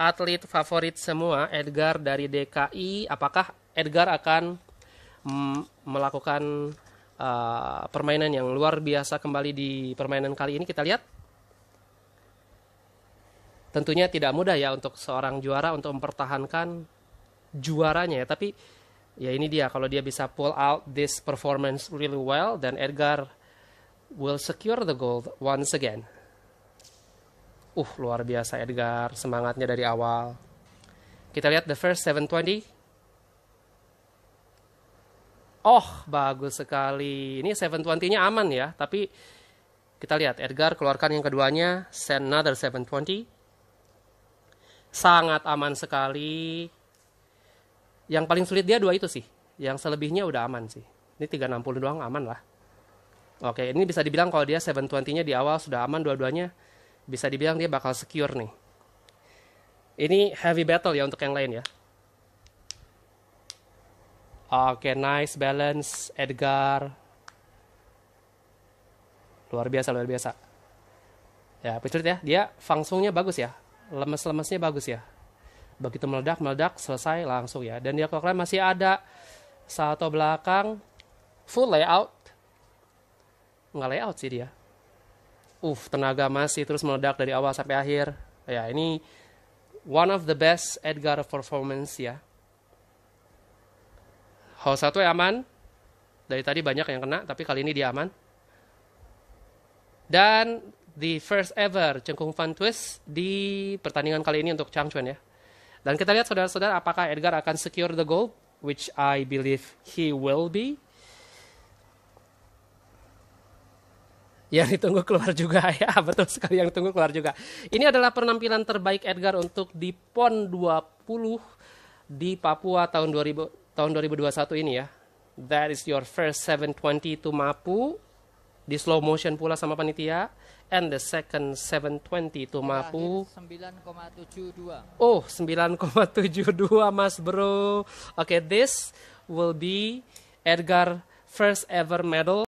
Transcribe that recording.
atlet favorit semua Edgar dari DKI apakah Edgar akan mm, melakukan uh, permainan yang luar biasa kembali di permainan kali ini kita lihat tentunya tidak mudah ya untuk seorang juara untuk mempertahankan juaranya ya tapi ya ini dia kalau dia bisa pull out this performance really well dan Edgar will secure the gold once again Uh, luar biasa Edgar, semangatnya dari awal. Kita lihat the first 720. Oh, bagus sekali. Ini 720-nya aman ya, tapi kita lihat Edgar keluarkan yang keduanya, send another 720. Sangat aman sekali. Yang paling sulit dia dua itu sih. Yang selebihnya udah aman sih. Ini 360 doang aman lah. Oke, ini bisa dibilang kalau dia 720-nya di awal sudah aman dua-duanya bisa dibilang dia bakal secure nih. Ini heavy battle ya untuk yang lain ya. Oke, okay, nice balance Edgar. Luar biasa, luar biasa. Ya, pecut ya. Dia fungsinya bagus ya. Lemes-lemesnya bagus ya. Begitu meledak, meledak, selesai langsung ya. Dan dia kalau masih ada satu belakang full layout. Nggak layout sih dia uh tenaga masih terus meledak dari awal sampai akhir ya ini one of the best Edgar performance ya hall satu ya aman dari tadi banyak yang kena tapi kali ini dia aman dan the first ever cengkung fun twist di pertandingan kali ini untuk Chuan ya dan kita lihat saudara-saudara apakah Edgar akan secure the goal which I believe he will be yang ditunggu keluar juga ya betul sekali yang ditunggu keluar juga ini adalah penampilan terbaik Edgar untuk di PON 20 di Papua tahun 2000 tahun 2021 ini ya that is your first 720 to Mapu di slow motion pula sama panitia and the second 720 to Mapu 9,72 oh 9,72 mas bro oke okay, this will be Edgar first ever medal